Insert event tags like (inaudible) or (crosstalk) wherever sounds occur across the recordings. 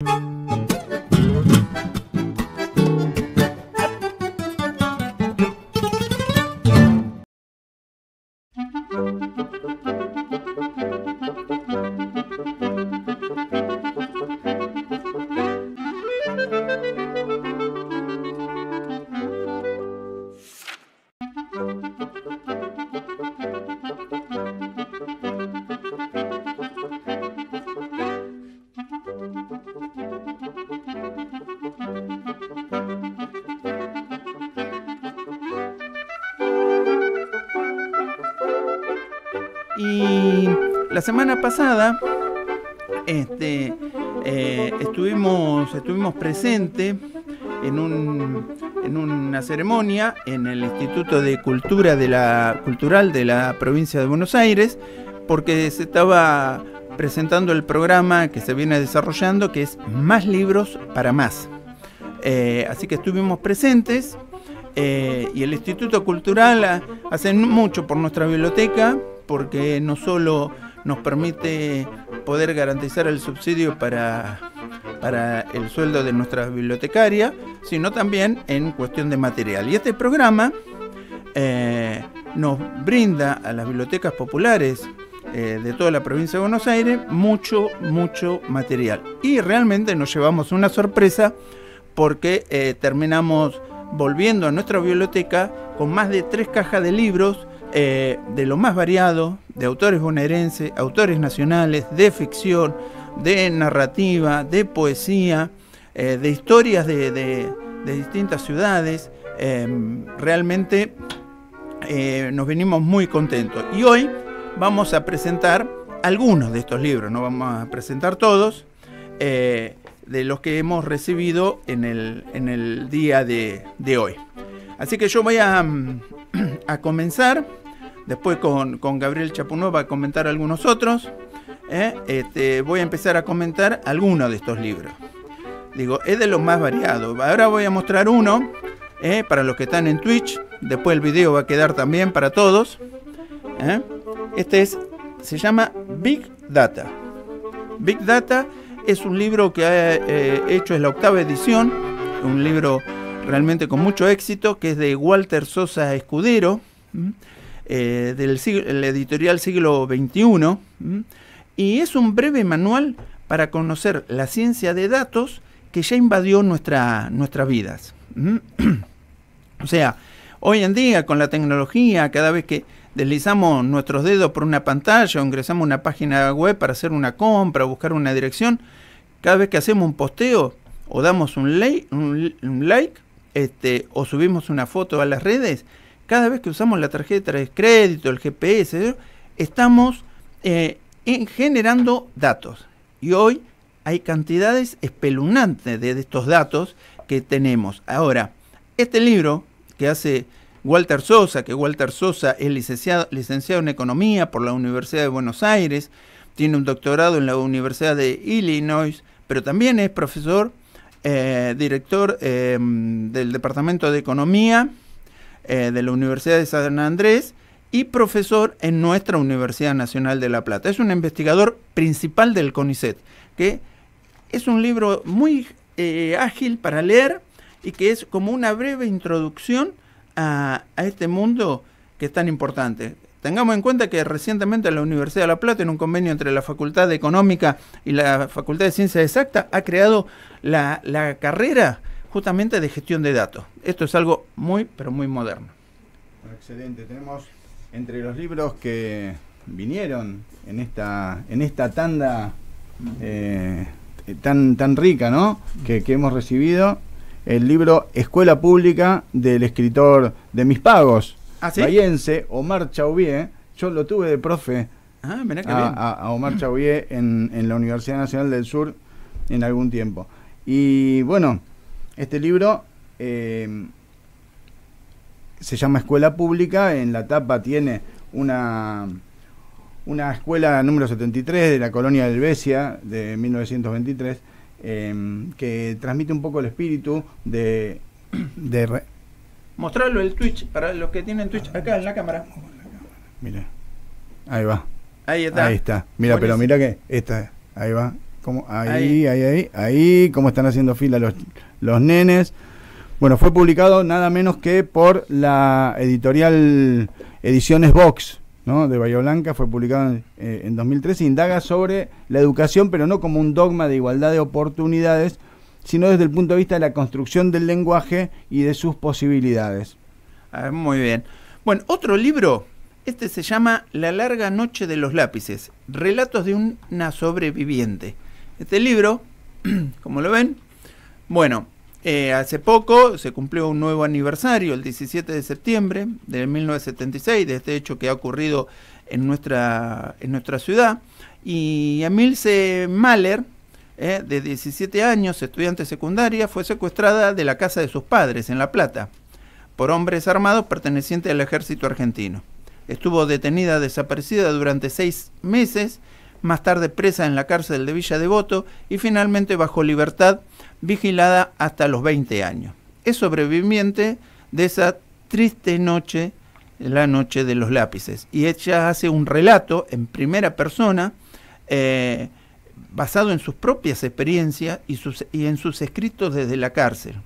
Thank you semana pasada este, eh, estuvimos, estuvimos presentes en, una ceremonia en el Instituto de Cultura de la, Cultural de la provincia de Buenos Aires, porque se estaba presentando el programa que se viene desarrollando, que es Más Libros para Más. Eh, así que estuvimos presentes eh, y el Instituto Cultural hace mucho por nuestra biblioteca, porque no solo nos permite poder garantizar el subsidio para, para el sueldo de nuestra bibliotecaria, sino también en cuestión de material. Y este programa eh, nos brinda a las bibliotecas populares eh, de toda la provincia de Buenos Aires mucho, mucho material. Y realmente nos llevamos una sorpresa porque eh, terminamos volviendo a nuestra biblioteca con más de tres cajas de libros eh, de lo más variado, de autores bonaerenses, autores nacionales, de ficción, de narrativa, de poesía, eh, de historias de, distintas ciudades. Em, realmente eh, nos venimos muy contentos. Y hoy vamos a presentar algunos de estos libros, no vamos a presentar todos, de los que hemos recibido en el, día de, hoy. Así que yo voy a, mm, (clears throat) a comenzar después con, Gabriel Chapunó va a comentar algunos otros. ¿eh? Este, voy a empezar a comentar algunos de estos libros. Digo, es de los más variados. Ahora voy a mostrar uno ¿eh? para los que están en Twitch. Después el video va a quedar también para todos. ¿eh? Este es, se llama Big Data. Big Data es un libro que ha hecho, es la octava edición. Un libro realmente con mucho éxito, que es de Walter Sosa Escudero. Eh, del editorial siglo XXI, y es un breve manual para conocer la ciencia de datos que ya invadió nuestra, nuestras vidas. (clears throat) o sea, hoy en día con la tecnología, cada vez que deslizamos nuestros dedos por una pantalla o ingresamos a una página web para hacer una compra o buscar una dirección, cada vez que hacemos un posteo o damos un, like, like este, o subimos una foto a las redes, cada vez que usamos la tarjeta de crédito, el GPS, ¿eh? estamos eh, generando datos. Y hoy hay cantidades espeluznantes de estos datos que tenemos. Ahora, este libro que hace Walter Sosa, que Walter Sosa es licenciado, licenciado, en Economía por la Universidad de Buenos Aires, tiene un doctorado en la Universidad de Illinois, pero también es profesor, eh, director del Departamento de Economía eh, de la Universidad de San Andrés y profesor en nuestra Universidad Nacional de La Plata. Es un investigador principal del CONICET, que es un libro muy eh, ágil para leer y que es como una breve introducción a, este mundo que es tan importante. Tengamos en cuenta que recientemente la Universidad de La Plata, en un convenio entre la Facultad de Económica y la Facultad de Ciencias Exactas, ha creado la, la carrera justamente de gestión de datos. Esto es algo muy, pero muy moderno. Excelente, tenemos entre los libros que vinieron en esta, en esta tanda eh, tan, tan rica ¿no? que, hemos recibido, el libro Escuela Pública del escritor de Mis Pagos, ¿Ah, Bayense, Omar Chauvier. Yo lo tuve de profe ah, a, Omar Chauvier en, en la Universidad Nacional del Sur en algún tiempo. Y bueno, este libro eh, se llama Escuela Pública, en la tapa tiene una, una escuela número 73 de la colonia del Besia de 1923, em, que transmite un poco el espíritu de... de Mostrarlo el Twitch, para los que tienen Twitch acá en la cámara. Mira, ahí va. Ahí está. Ahí está. Mira, pero mira que esta, ahí va, ahí, ahí, ahí, ahí, cómo están haciendo fila los, los nenes. Bueno, fue publicado nada menos que por la editorial Ediciones Vox, de Bahía Blanca, fue publicado en, 2003. Eh, indaga sobre la educación, pero no como un dogma de igualdad de oportunidades, sino desde el punto de vista de la construcción del lenguaje y de sus posibilidades. Ah, muy bien. Bueno, otro libro, este se llama La larga noche de los lápices, relatos de una sobreviviente este libro, (clears throat) como lo ven. Bueno, eh, hace poco se cumplió un nuevo aniversario, el 17 de septiembre de 1976, de este hecho que ha ocurrido en nuestra, en nuestra ciudad. Y Emilce Mahler, eh, de 17 años, estudiante secundaria, fue secuestrada de la casa de sus padres en La Plata por hombres armados pertenecientes al ejército argentino. Estuvo detenida desaparecida durante seis meses más tarde presa en la cárcel de Villa Devoto y finalmente bajo libertad, vigilada hasta los 20 años. Es sobreviviente de esa triste noche, la noche de los lápices. Y ella hace un relato en primera persona eh, basado en sus propias experiencias y, en sus escritos desde la cárcel.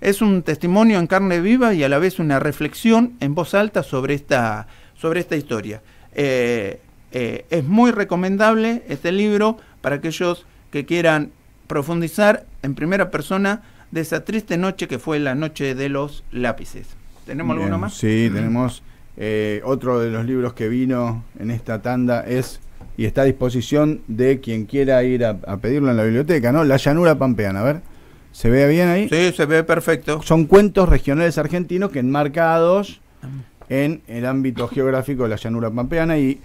Es un testimonio en carne viva y a la vez una reflexión en voz alta sobre esta, sobre esta historia. Eh, eh, es muy recomendable este libro para aquellos que quieran profundizar en primera persona de esa triste noche que fue la noche de los lápices. ¿Tenemos alguno más? Sí, tenemos eh, otro de los libros que vino en esta tanda es y está a disposición de quien quiera ir a, pedirlo en la biblioteca, ¿no? La llanura pampeana, a ver. ¿Se ve bien ahí? Sí, se ve perfecto. Son cuentos regionales argentinos que enmarcados en el ámbito geográfico de la llanura pampeana y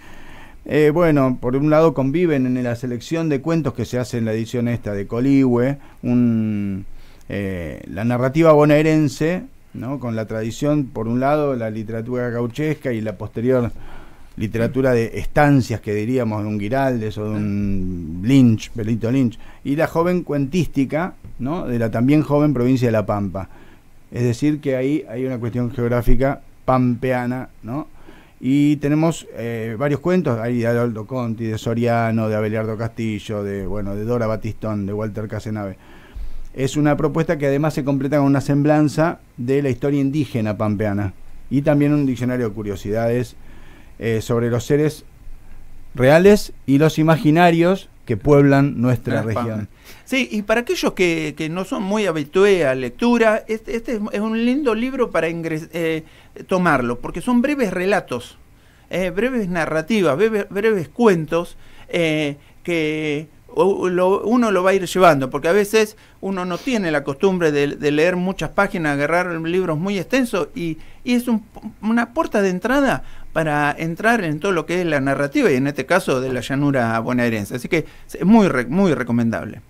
eh, bueno, por un lado conviven en la selección de cuentos que se hace en la edición esta de Coligüe, un, eh, la narrativa bonaerense, ¿no? con la tradición, por un lado, la literatura gauchesca y la posterior literatura de estancias que diríamos de un Giraldes o de un Lynch, Pelito Lynch, y la joven cuentística ¿no? de la también joven provincia de La Pampa. Es decir, que ahí hay una cuestión geográfica pampeana, ¿no? Y tenemos eh, varios cuentos, ahí de Aldo Conti, de Soriano, de Abelardo Castillo, de bueno, de Dora Batistón, de Walter Casenave. Es una propuesta que además se completa con una semblanza de la historia indígena pampeana y también un diccionario de curiosidades eh, sobre los seres reales y los imaginarios que pueblan nuestra región. Sí, y para aquellos que, no son muy habitué a lectura, este, este es un lindo libro para eh, tomarlo, porque son breves relatos, eh, breves narrativas, breves, cuentos eh, que uno lo va a ir llevando, porque a veces uno no tiene la costumbre de, leer muchas páginas, agarrar libros muy extensos, y, y es una puerta de entrada para entrar en todo lo que es la narrativa y en este caso de la llanura bonaerense. Así que es muy, muy recomendable.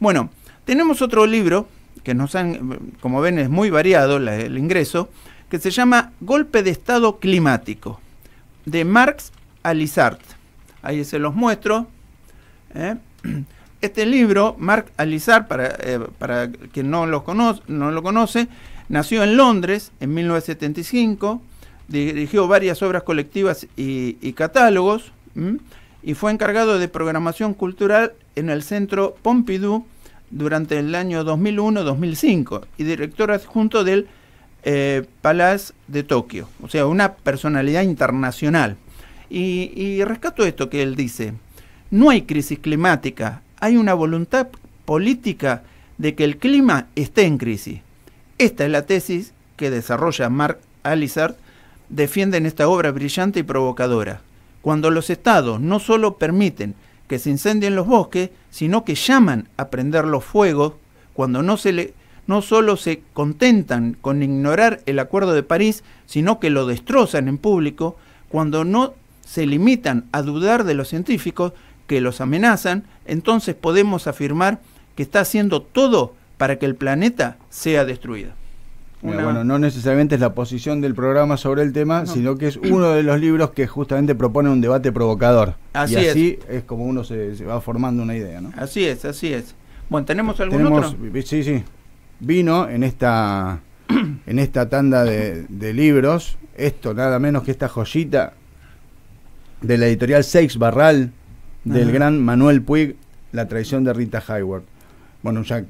Bueno, tenemos otro libro que nos han, como ven, es muy variado el ingreso, que se llama Golpe de Estado Climático, de Marx a Ahí se los muestro. ¿eh? (clears throat) Este libro, Marx Alizar, para, eh, para quien no, los conoce, no lo conoce, nació en Londres en 1975 dirigió varias obras colectivas y, catálogos y fue encargado de programación cultural en el Centro Pompidou durante el año 2001-2005 y director adjunto del eh, Palace de Tokio, o sea, una personalidad internacional. Y, y rescato esto que él dice, no hay crisis climática, hay una voluntad política de que el clima esté en crisis. Esta es la tesis que desarrolla Mark Alizart defienden esta obra brillante y provocadora. Cuando los estados no solo permiten que se incendien los bosques, sino que llaman a prender los fuegos, cuando no, se le, no solo se contentan con ignorar el Acuerdo de París, sino que lo destrozan en público, cuando no se limitan a dudar de los científicos que los amenazan, entonces podemos afirmar que está haciendo todo para que el planeta sea destruido. Bueno, no necesariamente es la posición del programa sobre el tema, sino que es uno de los libros que justamente propone un debate provocador. Así, y así es. como uno se, va formando una idea, ¿no? Así es, así es. Bueno, ¿tenemos algún ¿Tenemos, Sí, sí. Vino en esta, (clears throat) en esta tanda de, libros, esto nada menos que esta joyita de la editorial Seix Barral, del gran Manuel Puig, La traición de Rita Hayward bueno, ya,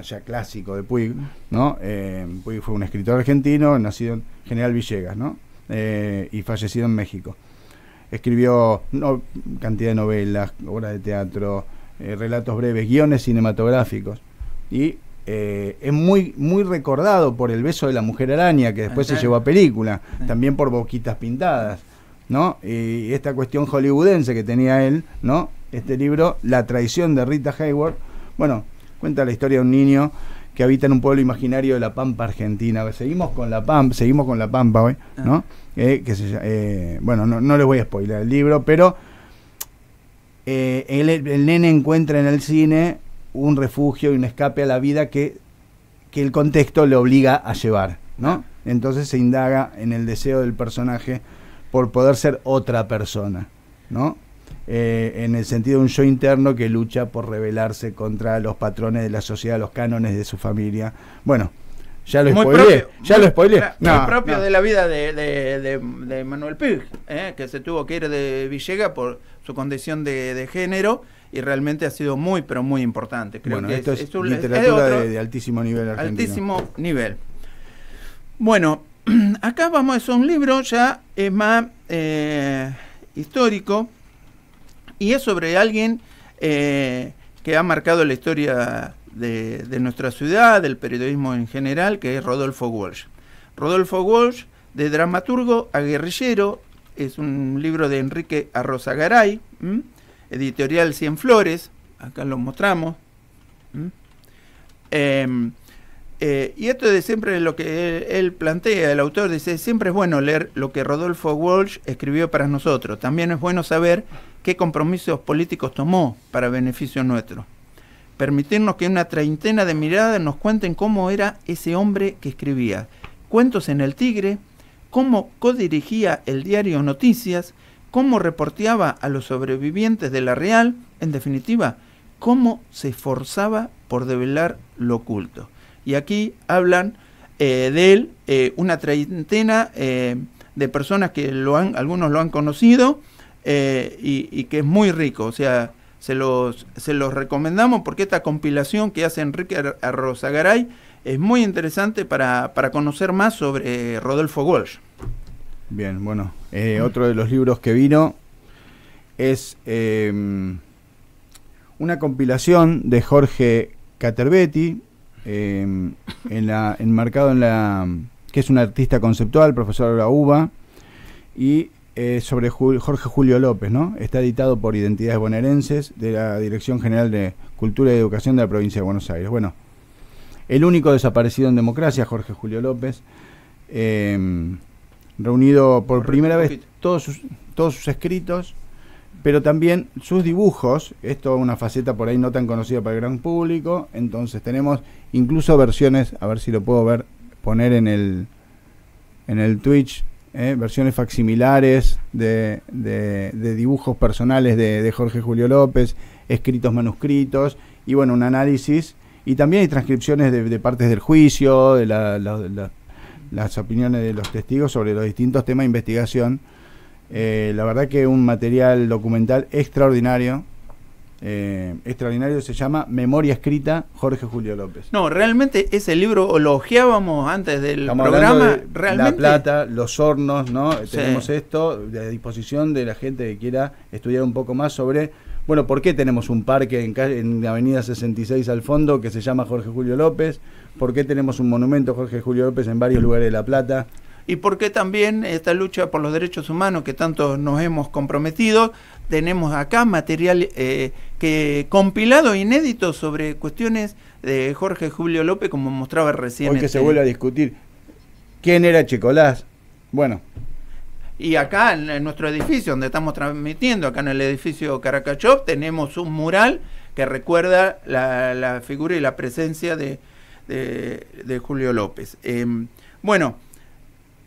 ya, clásico de Puig, ¿no? Eh, Puig fue un escritor argentino, nacido en General Villegas, ¿no? Eh, y fallecido en México. Escribió no, cantidad de novelas, obras de teatro, eh, relatos breves, guiones cinematográficos. Y es muy, muy recordado por El beso de la mujer araña, que después se llevó a película, también por Boquitas Pintadas, ¿no? Y esta cuestión hollywoodense que tenía él, ¿no? Este libro, La traición de Rita Hayward, bueno, Cuenta la historia de un niño que habita en un pueblo imaginario de la Pampa Argentina. Seguimos con la Pampa, seguimos con la Pampa hoy, ah. ¿no? Eh, eh, bueno, no, les voy a spoiler el libro, pero eh, el, nene encuentra en el cine un refugio y un escape a la vida que, que el contexto le obliga a llevar, ¿no? Ah. Entonces se indaga en el deseo del personaje por poder ser otra persona, ¿no? Eh, en el sentido de un yo interno que lucha por rebelarse contra los patrones de la sociedad, los cánones de su familia. Bueno, ya lo spoileé, ya lo spoileé. No, propio de la vida de, Manuel Pig, eh, que se tuvo que ir de Villega por su condición de, género y realmente ha sido muy, pero muy importante. bueno, esto es, literatura de, altísimo nivel Altísimo nivel. Bueno, (clears throat) acá vamos, a un libro ya es más eh, histórico, y es sobre alguien eh, que ha marcado la historia de, nuestra ciudad, del periodismo en general, que es Rodolfo Walsh. Rodolfo Walsh, de dramaturgo a guerrillero, es un libro de Enrique Arrozagaray, editorial Cien Flores, acá lo mostramos. Eh, y esto de siempre lo que él, él, plantea, el autor dice, siempre es bueno leer lo que Rodolfo Walsh escribió para nosotros. También es bueno saber qué compromisos políticos tomó para beneficio nuestro. Permitirnos que una treintena de miradas nos cuenten cómo era ese hombre que escribía. Cuentos en el Tigre, cómo codirigía el diario Noticias, cómo reporteaba a los sobrevivientes de la Real, en definitiva, cómo se esforzaba por develar lo oculto. Y aquí hablan eh, de él eh, una treintena eh, de personas que lo han, algunos lo han conocido y, que es muy rico. O sea, se los, se los recomendamos porque esta compilación que hace Enrique Arrozagaray es muy interesante para, para conocer más sobre Rodolfo Walsh. Bien, bueno, otro de los libros que vino es em, una compilación de Jorge Caterbetti, Em, la, enmarcado en la. que es un artista conceptual, profesor de la UBA, y eh, sobre Jorge Julio López, ¿no? Está editado por Identidades Bonaerenses de la Dirección General de Cultura y Educación de la Provincia de Buenos Aires. Bueno, el único desaparecido en democracia, Jorge Julio López, em, reunido por primera vez todos todos sus escritos pero también sus dibujos, esto es una faceta por ahí no tan conocida para el gran público, entonces tenemos incluso versiones, a ver si lo puedo ver, poner en el, en el Twitch, eh, versiones facsimilares de, de, dibujos personales de, Jorge Julio López, escritos manuscritos, y bueno, un análisis, y también hay transcripciones de, partes del juicio, de las opiniones de los testigos sobre los distintos temas de investigación eh, la verdad que un material documental extraordinario. Eh, extraordinario se llama Memoria Escrita Jorge Julio López. No, realmente ese libro lo antes del programa. La plata, los hornos, ¿no? Eh, tenemos esto a disposición de la gente que quiera estudiar un poco más sobre bueno, ¿por qué tenemos un parque en, calle, en, Avenida 66 al fondo que se llama Jorge Julio López? ¿Por qué tenemos un monumento Jorge Julio López en varios lugares de La Plata? y porque también esta lucha por los derechos humanos que tanto nos hemos comprometido, tenemos acá material eh, que compilado inédito sobre cuestiones de Jorge Julio López, como mostraba recién. Hoy que este se vuelve a discutir quién era Chicolás. Bueno, y acá en, nuestro edificio, donde estamos transmitiendo, acá en el edificio Caracachop, tenemos un mural que recuerda la, figura y la presencia de, Julio López. Em, bueno.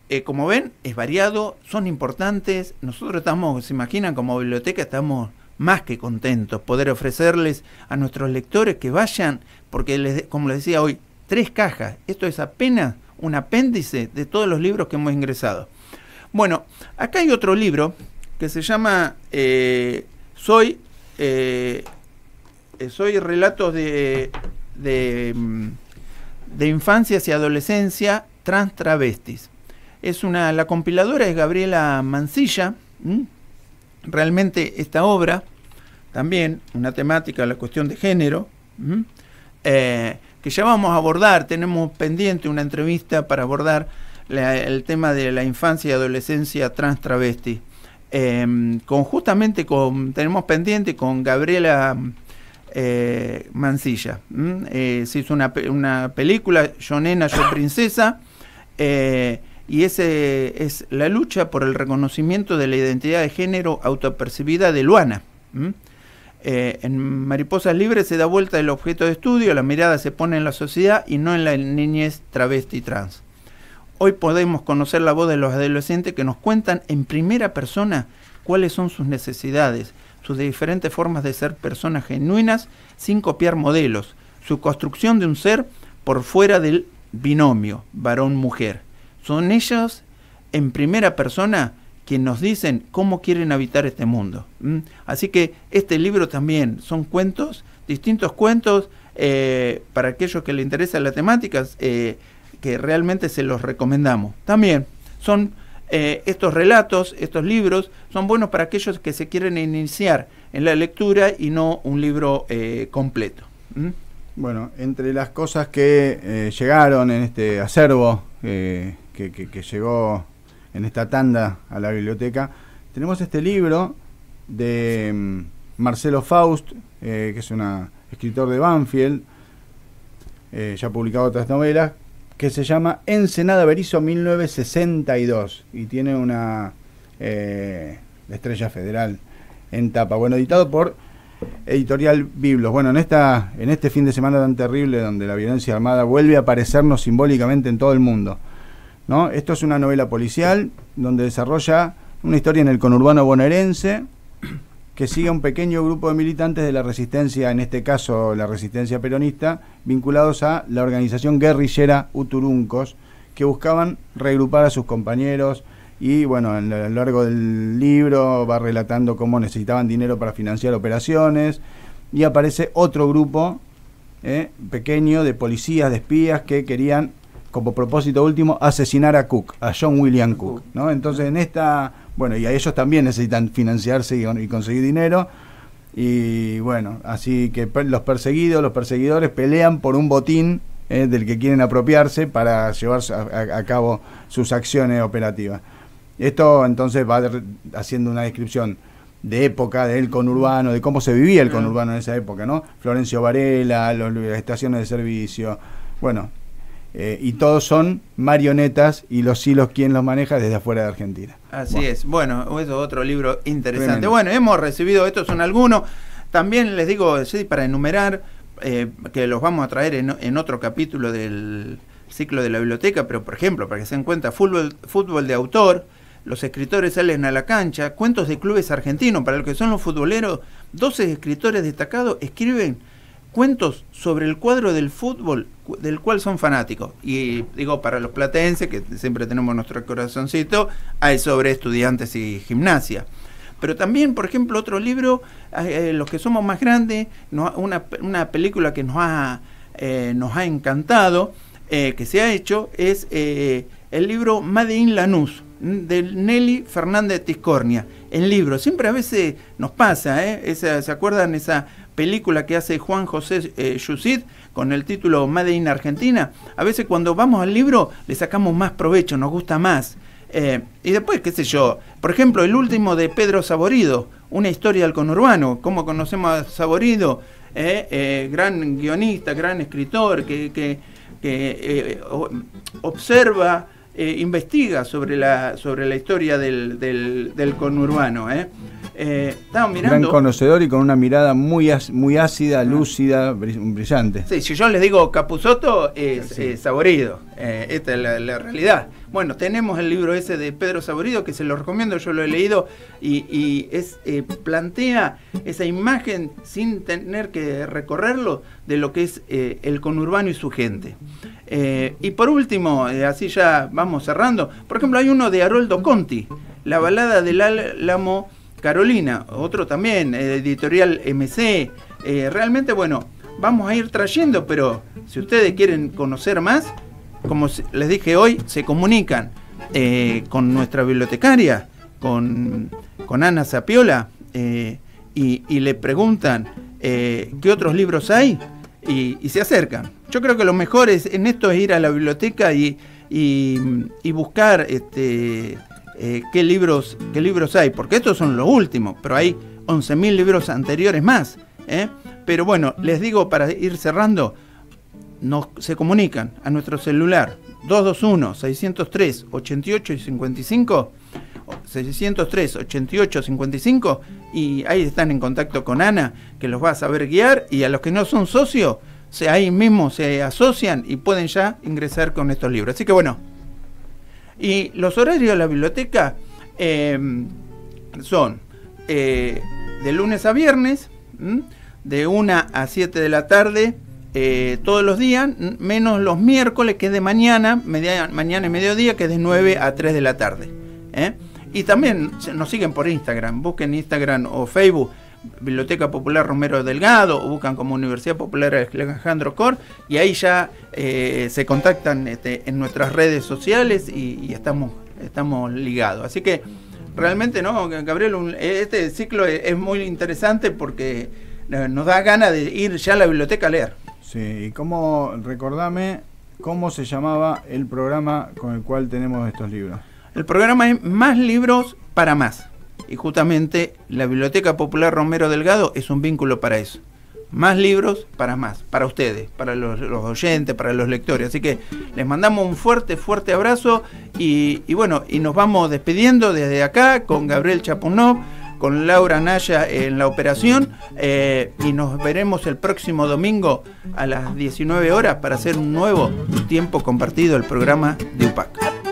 Eh, como ven, es variado, son importantes. Nosotros estamos, se imaginan, como biblioteca estamos más que contentos poder ofrecerles a nuestros lectores que vayan, porque les, como les decía hoy, tres cajas. Esto es apenas un apéndice de todos los libros que hemos ingresado. Bueno, acá hay otro libro que se llama eh, Soy eh, soy relatos de, de, mm, de infancias y adolescencia trans travestis. Es una, la compiladora es Gabriela Mancilla. Realmente esta obra, también una temática, la cuestión de género, eh, que ya vamos a abordar, tenemos pendiente una entrevista para abordar el tema de la infancia y adolescencia trans travesti. Eh, con justamente tenemos pendiente con Gabriela eh, Mancilla. se hizo una, una película, Yo Nena, Yo Princesa y ese es la lucha por el reconocimiento de la identidad de género autopercibida de Luana. Eh, en Mariposas Libres se da vuelta el objeto de estudio, la mirada se pone en la sociedad y no en la niñez travesti trans. Hoy podemos conocer la voz de los adolescentes que nos cuentan en primera persona cuáles son sus necesidades, sus diferentes formas de ser personas genuinas sin copiar modelos, su construcción de un ser por fuera del binomio varón-mujer son ellos en primera persona quienes nos dicen cómo quieren habitar este mundo. Así que este libro también son cuentos, distintos cuentos, eh, para aquellos que les interesa la temática, eh, que realmente se los recomendamos. También son eh, estos relatos, estos libros, son buenos para aquellos que se quieren iniciar en la lectura y no un libro completo. Bueno, entre las cosas que llegaron en este acervo, que, llegó en esta tanda a la biblioteca. Tenemos este libro de mm, Marcelo Faust, eh, que es un escritor de Banfield, eh, ya ha publicado otras novelas, que se llama Ensenada Berizo 1962 y tiene una eh, estrella federal en tapa. Bueno, editado por Editorial Biblos. Bueno, en, esta, en este fin de semana tan terrible donde la violencia armada vuelve a aparecernos simbólicamente en todo el mundo. ¿no? Esto es una novela policial donde desarrolla una historia en el conurbano bonaerense que sigue a un pequeño grupo de militantes de la resistencia, en este caso la resistencia peronista, vinculados a la organización guerrillera Uturuncos, que buscaban regrupar a sus compañeros y bueno, a lo largo del libro va relatando cómo necesitaban dinero para financiar operaciones y aparece otro grupo eh, pequeño de policías, de espías que querían como propósito último asesinar a Cook, a John William Cook, ¿no? Entonces en esta, bueno, y a ellos también necesitan financiarse y, conseguir dinero. Y bueno, así que los perseguidos, los perseguidores pelean por un botín ¿eh? del que quieren apropiarse para llevar a, cabo sus acciones operativas. Esto entonces va haciendo una descripción de época del conurbano, de cómo se vivía el conurbano en esa época, ¿no? Florencio Varela, las estaciones de servicio, bueno, eh, y todos son marionetas y los hilos ¿quién los maneja desde afuera de Argentina. Así es, bueno, eso es otro libro interesante. Bueno, hemos recibido, estos son algunos, también les digo, sí, para enumerar, eh, que los vamos a traer en, otro capítulo del ciclo de la biblioteca, pero por ejemplo, para que se den cuenta, fútbol, fútbol de autor, los escritores salen a la cancha, cuentos de clubes argentinos, para los que son los futboleros, 12 escritores destacados escriben cuentos sobre el cuadro del fútbol del cual son fanáticos. Y digo, para los platenses, que siempre tenemos nuestro corazoncito, hay sobre estudiantes y gimnasia. Pero también, por ejemplo, otro libro, eh, los que somos más grandes, una, película que nos ha, eh, nos ha encantado, eh, que se ha hecho, es el libro Madeline Lanús de Nelly Fernández Tiscornia, el libro. Siempre a veces nos pasa, ¿eh? ¿se acuerdan esa película que hace Juan José eh, con el título Made in Argentina. A veces cuando vamos al libro le sacamos más provecho, nos gusta más. Eh, y después, qué sé yo, por ejemplo, el último de Pedro Saborido, una historia del conurbano, cómo conocemos a Saborido, eh, eh, gran guionista, gran escritor, que, que, que observa, investiga sobre la, sobre la historia del, del, del conurbano un eh, mirando. Gran conocedor y con una mirada muy, muy ácida, lúcida, brillante. Sí, si yo les digo Capuzoto, es Saborido. Eh, esta es la, realidad. Bueno, tenemos el libro ese de Pedro Saborido que se lo recomiendo, yo lo he leído y, eh, plantea esa imagen sin tener que recorrerlo de lo que es el conurbano y su gente. y por último, así ya vamos cerrando, por ejemplo, hay uno de Haroldo Conti, La balada del Álamo. Carolina, otro también, eh, editorial MC. Eh, realmente, bueno, vamos a ir trayendo, pero si ustedes quieren conocer más, como les dije hoy, se comunican eh, con nuestra bibliotecaria, con, Ana Sapiola, y, le preguntan qué otros libros hay y, se acercan. Yo creo que lo mejor en esto es ir a la biblioteca y, y buscar este, eh, qué, libros, qué libros hay, porque estos son los últimos, pero hay 11.000 libros anteriores más. ¿eh? Pero bueno, les digo para ir cerrando, nos, se comunican a nuestro celular 221-603-8855, 603-8855, y ahí están en contacto con Ana, que los va a saber guiar, y a los que no son socios, ahí mismo se asocian y pueden ya ingresar con estos libros. Así que bueno, y los horarios de la biblioteca em, son eh, de lunes a viernes, de 1 a 7 de la tarde, eh, todos los días, menos los miércoles, que es de mañana, mañana y mediodía, que es de 9 a 3 de la tarde. ¿eh? Y también nos siguen por Instagram, busquen Instagram o Facebook Biblioteca Popular Romero Delgado o buscan como Universidad Popular Alejandro Cor y ahí ya eh, se contactan este, en nuestras redes sociales y, estamos, estamos ligados. Así que realmente, ¿no? Gabriel, este ciclo es, muy interesante porque eh, nos da ganas de ir ya a la biblioteca a leer. Sí, y como, recordame, cómo se llamaba el programa con el cual tenemos estos libros. El programa es Más libros para más. Y justamente la Biblioteca Popular Romero Delgado es un vínculo para eso. Más libros para más, para ustedes, para los, oyentes, para los lectores. Así que les mandamos un fuerte, fuerte abrazo y, bueno, y nos vamos despidiendo desde acá con Gabriel Chapunov con Laura Naya en la operación eh, y nos veremos el próximo domingo a las 19 horas para hacer un nuevo tiempo compartido el programa de UPAC.